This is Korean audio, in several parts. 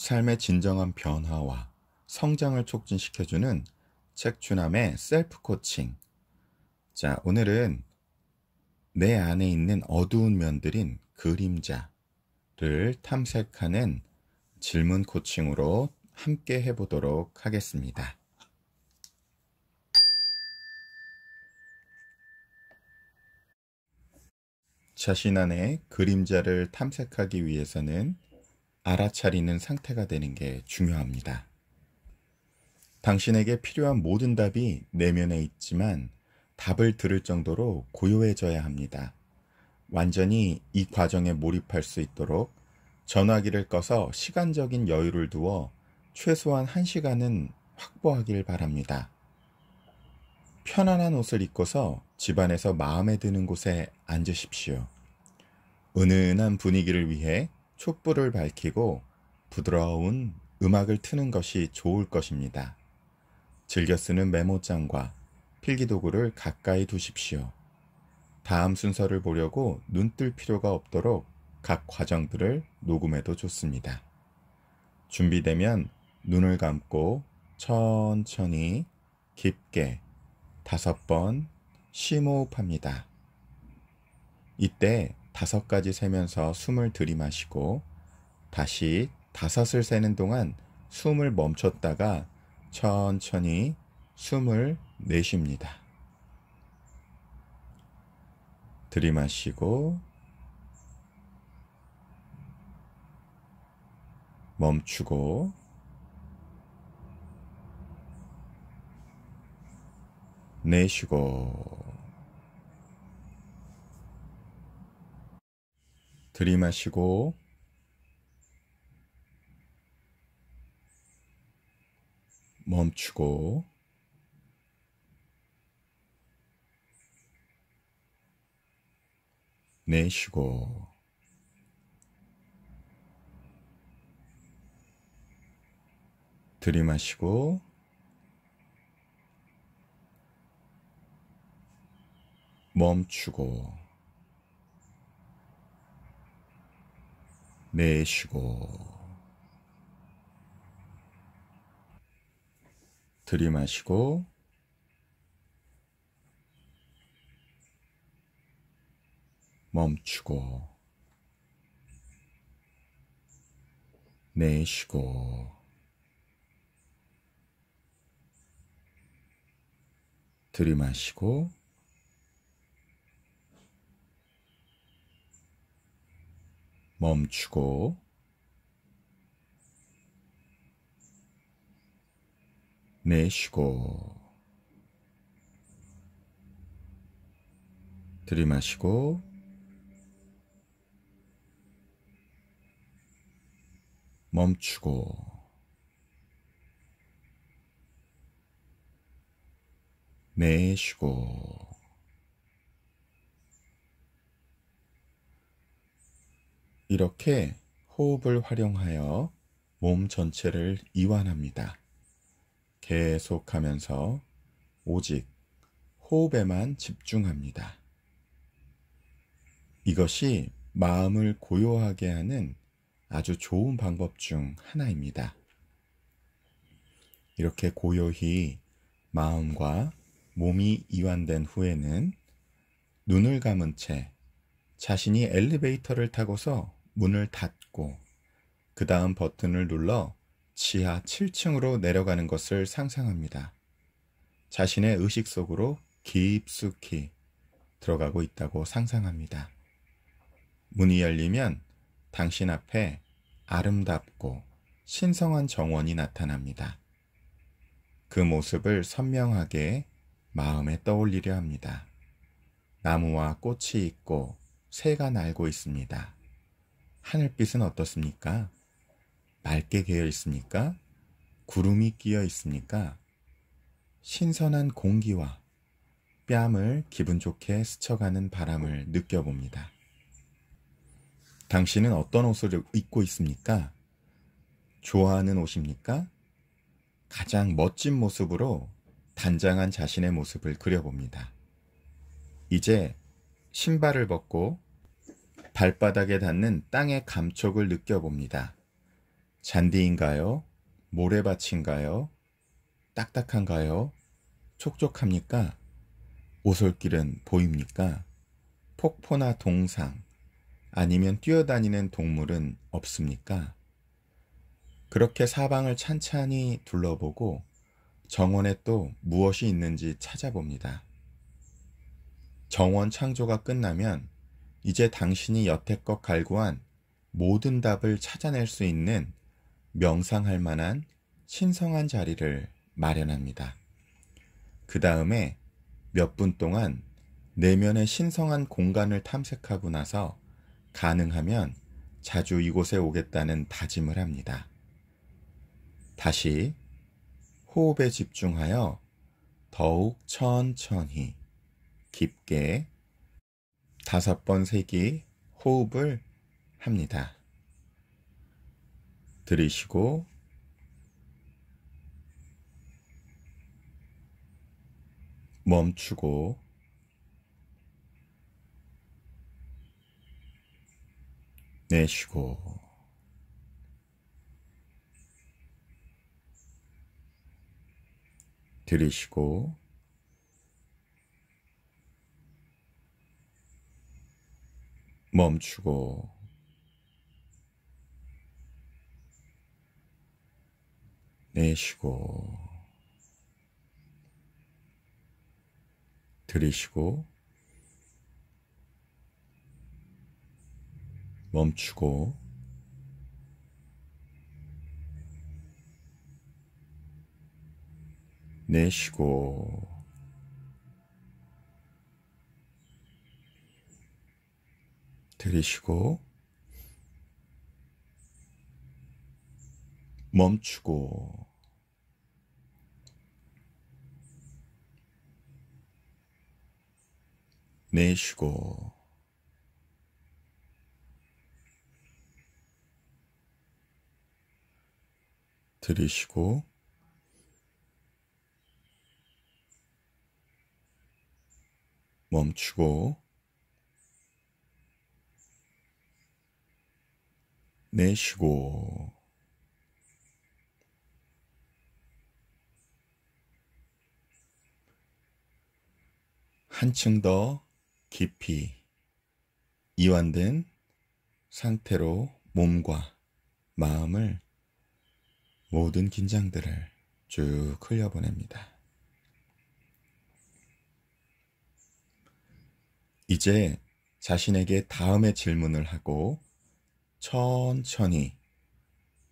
삶의 진정한 변화와 성장을 촉진시켜주는 책주남의 셀프 코칭. 자, 오늘은 내 안에 있는 어두운 면들인 그림자를 탐색하는 질문 코칭으로 함께 해보도록 하겠습니다. 자신 안의 그림자를 탐색하기 위해서는 알아차리는 상태가 되는 게 중요합니다. 당신에게 필요한 모든 답이 내면에 있지만 답을 들을 정도로 고요해져야 합니다. 완전히 이 과정에 몰입할 수 있도록 전화기를 꺼서 시간적인 여유를 두어 최소한 한시간은 확보하길 바랍니다. 편안한 옷을 입고서 집안에서 마음에 드는 곳에 앉으십시오. 은은한 분위기를 위해 촛불을 밝히고 부드러운 음악을 트는 것이 좋을 것입니다. 즐겨 쓰는 메모장과 필기도구를 가까이 두십시오. 다음 순서를 보려고 눈 뜰 필요가 없도록 각 과정들을 녹음해도 좋습니다. 준비되면 눈을 감고 천천히 깊게 다섯 번 심호흡합니다. 이때 다섯 가지 세면서 숨을 들이마시고 다시 다섯을 세는 동안 숨을 멈췄다가 천천히 숨을 내쉽니다. 들이마시고 멈추고 내쉬고 들이마시고 멈추고 내쉬고 들이마시고 멈추고 내쉬고 들이마시고 멈추고 내쉬고 들이마시고 멈추고 내쉬고 들이마시고 멈추고 내쉬고 이렇게 호흡을 활용하여 몸 전체를 이완합니다. 계속하면서 오직 호흡에만 집중합니다. 이것이 마음을 고요하게 하는 아주 좋은 방법 중 하나입니다. 이렇게 고요히 마음과 몸이 이완된 후에는 눈을 감은 채 자신이 엘리베이터를 타고서 문을 닫고 그 다음 버튼을 눌러 지하 7층으로 내려가는 것을 상상합니다. 자신의 의식 속으로 깊숙이 들어가고 있다고 상상합니다. 문이 열리면 당신 앞에 아름답고 신성한 정원이 나타납니다. 그 모습을 선명하게 마음에 떠올리려 합니다. 나무와 꽃이 있고 새가 날고 있습니다. 하늘빛은 어떻습니까? 맑게 개어 있습니까? 구름이 끼어 있습니까? 신선한 공기와 뺨을 기분 좋게 스쳐가는 바람을 느껴봅니다. 당신은 어떤 옷을 입고 있습니까? 좋아하는 옷입니까? 가장 멋진 모습으로 단장한 자신의 모습을 그려봅니다. 이제 신발을 벗고 발바닥에 닿는 땅의 감촉을 느껴봅니다. 잔디인가요? 모래밭인가요? 딱딱한가요? 촉촉합니까? 오솔길은 보입니까? 폭포나 동상 아니면 뛰어다니는 동물은 없습니까? 그렇게 사방을 찬찬히 둘러보고 정원에 또 무엇이 있는지 찾아봅니다. 정원 창조가 끝나면 이제 당신이 여태껏 갈구한 모든 답을 찾아낼 수 있는 명상할 만한 신성한 자리를 마련합니다. 그 다음에 몇 분 동안 내면의 신성한 공간을 탐색하고 나서 가능하면 자주 이곳에 오겠다는 다짐을 합니다. 다시 호흡에 집중하여 더욱 천천히 깊게 다섯 번 세기 호흡을 합니다. 들이쉬고 멈추고 내쉬고 들이쉬고 멈추고 내쉬고 들이쉬고 멈추고 내쉬고 들이쉬고 멈추고 내쉬고 들이쉬고 멈추고 내쉬고 한층 더 깊이 이완된 상태로 몸과 마음을 모든 긴장들을 쭉 흘려보냅니다. 이제 자신에게 다음의 질문을 하고 천천히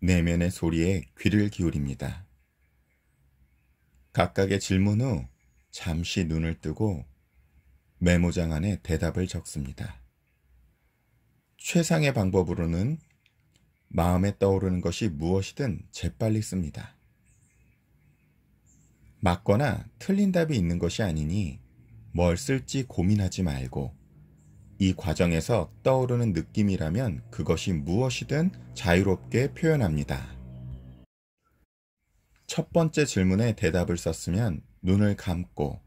내면의 소리에 귀를 기울입니다. 각각의 질문 후 잠시 눈을 뜨고 메모장 안에 대답을 적습니다. 최상의 방법으로는 마음에 떠오르는 것이 무엇이든 재빨리 씁니다. 맞거나 틀린 답이 있는 것이 아니니 뭘 쓸지 고민하지 말고 이 과정에서 떠오르는 느낌이라면 그것이 무엇이든 자유롭게 표현합니다. 첫 번째 질문에 대답을 썼으면 눈을 감고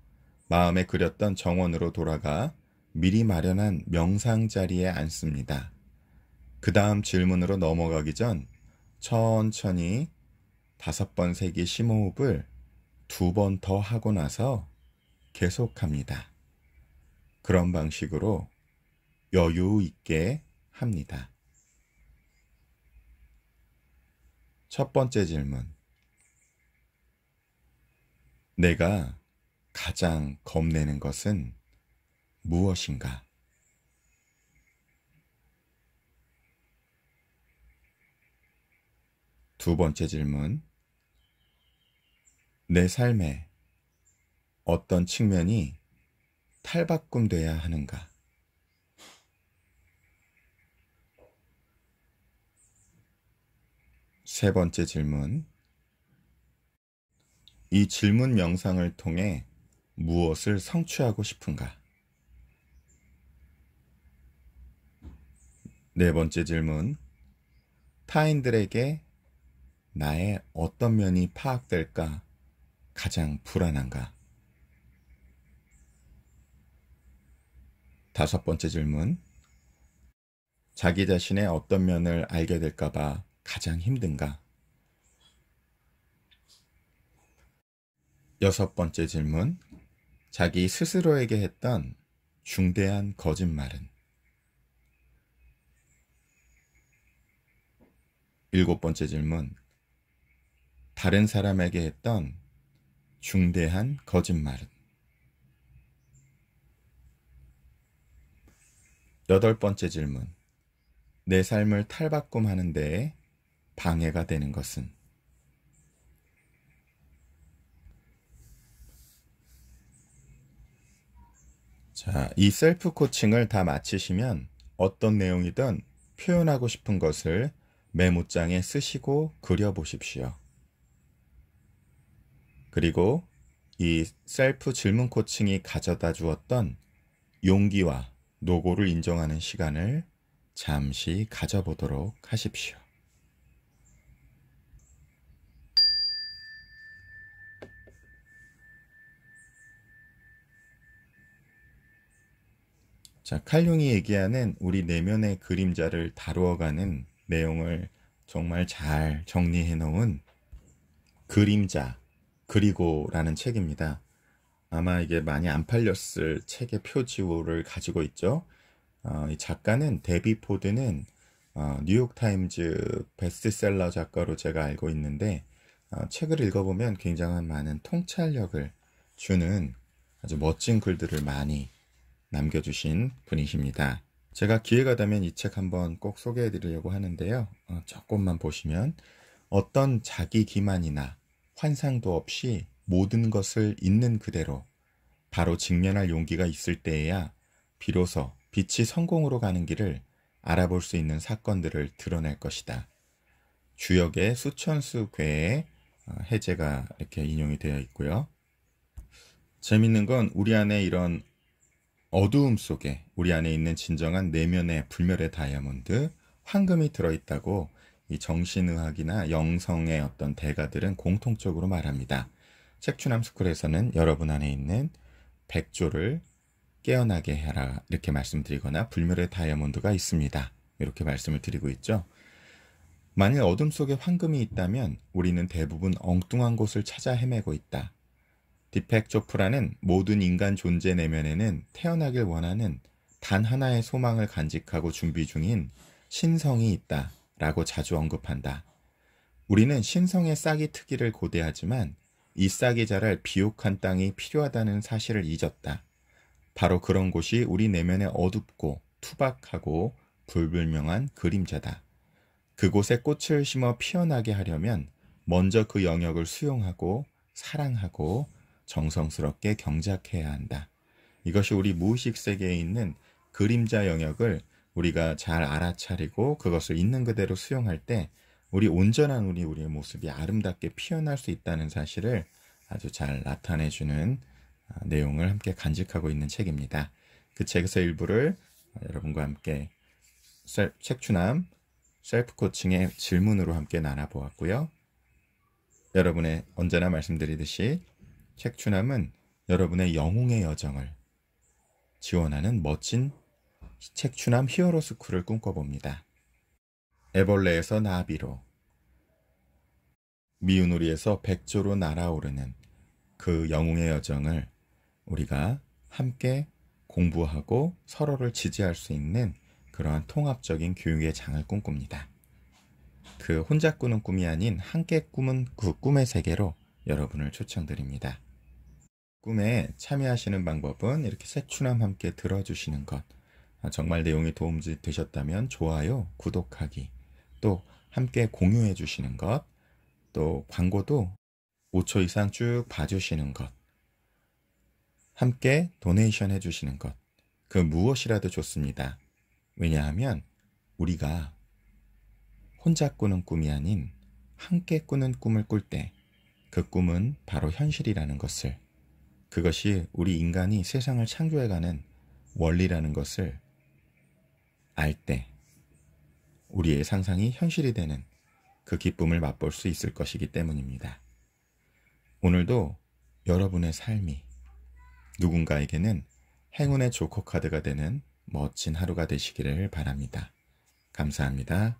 마음에 그렸던 정원으로 돌아가 미리 마련한 명상 자리에 앉습니다. 그 다음 질문으로 넘어가기 전 천천히 다섯 번 세기 심호흡을 두 번 더 하고 나서 계속합니다. 그런 방식으로 여유 있게 합니다. 첫 번째 질문. 내가 가장 겁내는 것은 무엇인가? 두 번째 질문. 내 삶에 어떤 측면이 탈바꿈돼야 하는가? 세 번째 질문. 이 질문 명상을 통해 무엇을 성취하고 싶은가? 네 번째 질문. 타인들에게 나의 어떤 면이 파악될까 가장 불안한가? 다섯 번째 질문. 자기 자신의 어떤 면을 알게 될까봐 가장 힘든가? 여섯 번째 질문. 자기 스스로에게 했던 중대한 거짓말은? 일곱 번째 질문. 다른 사람에게 했던 중대한 거짓말은? 여덟 번째 질문. 내 삶을 탈바꿈하는 데에 방해가 되는 것은 자, 이 셀프 코칭을 다 마치시면 어떤 내용이든 표현하고 싶은 것을 메모장에 쓰시고 그려보십시오. 그리고 이 셀프 질문 코칭이 가져다 주었던 용기와 노고를 인정하는 시간을 잠시 가져보도록 하십시오. 자, 칼융이 얘기하는 우리 내면의 그림자를 다루어가는 내용을 정말 잘 정리해 놓은 그림자, 그리고라는 책입니다. 아마 이게 많이 안 팔렸을 책의 표지호를 가지고 있죠. 어, 이 작가는 데비 포드는 어, 뉴욕타임즈 베스트셀러 작가로 제가 알고 있는데 어, 책을 읽어보면 굉장한 많은 통찰력을 주는 아주 멋진 글들을 많이 남겨주신 분이십니다. 제가 기회가 되면 이 책 한번 꼭 소개해 드리려고 하는데요. 어, 조금만 보시면 어떤 자기 기만이나 환상도 없이 모든 것을 있는 그대로 바로 직면할 용기가 있을 때에야 비로소 빛이 성공으로 가는 길을 알아볼 수 있는 사건들을 드러낼 것이다. 주역의 수천수 괴의 어, 해제가 이렇게 인용이 되어 있고요. 재밌는 건 우리 안에 이런 어두움 속에 우리 안에 있는 진정한 내면의 불멸의 다이아몬드, 황금이 들어있다고 이 정신의학이나 영성의 어떤 대가들은 공통적으로 말합니다. 책추남스쿨에서는 여러분 안에 있는 백조를 깨어나게 해라 이렇게 말씀드리거나 불멸의 다이아몬드가 있습니다. 이렇게 말씀을 드리고 있죠. 만일 어둠 속에 황금이 있다면 우리는 대부분 엉뚱한 곳을 찾아 헤매고 있다. 디펙 초프라는 모든 인간 존재 내면에는 태어나길 원하는 단 하나의 소망을 간직하고 준비 중인 신성이 있다 라고 자주 언급한다. 우리는 신성의 싹이 트기를 고대하지만 이 싹이 자랄 비옥한 땅이 필요하다는 사실을 잊었다. 바로 그런 곳이 우리 내면의 어둡고 투박하고 불불명한 그림자다. 그곳에 꽃을 심어 피어나게 하려면 먼저 그 영역을 수용하고 사랑하고 정성스럽게 경작해야 한다. 이것이 우리 무의식 세계에 있는 그림자 영역을 우리가 잘 알아차리고 그것을 있는 그대로 수용할 때 우리 온전한 우리 우리의 모습이 아름답게 피어날 수 있다는 사실을 아주 잘 나타내주는 아, 내용을 함께 간직하고 있는 책입니다. 그 책에서 일부를 아, 여러분과 함께 책추남 셀프 코칭의 질문으로 함께 나눠보았고요. 여러분의 언제나 말씀드리듯이 책추남은 여러분의 영웅의 여정을 지원하는 멋진 책추남 히어로 스쿨을 꿈꿔봅니다. 애벌레에서 나비로 미운 우리에서 백조로 날아오르는 그 영웅의 여정을 우리가 함께 공부하고 서로를 지지할 수 있는 그러한 통합적인 교육의 장을 꿈꿉니다. 그 혼자 꾸는 꿈이 아닌 함께 꿈은 그 꿈의 세계로 여러분을 초청드립니다. 꿈에 참여하시는 방법은 이렇게 새추남 함께 들어주시는 것. 아, 정말 내용이 도움이 되셨다면 좋아요, 구독하기, 또 함께 공유해 주시는 것, 또 광고도 5초 이상 쭉 봐주시는 것, 함께 도네이션 해 주시는 것, 그 무엇이라도 좋습니다. 왜냐하면 우리가 혼자 꾸는 꿈이 아닌 함께 꾸는 꿈을 꿀 때 그 꿈은 바로 현실이라는 것을 그것이 우리 인간이 세상을 창조해가는 원리라는 것을 알 때 우리의 상상이 현실이 되는 그 기쁨을 맛볼 수 있을 것이기 때문입니다. 오늘도 여러분의 삶이 누군가에게는 행운의 조커 카드가 되는 멋진 하루가 되시기를 바랍니다. 감사합니다.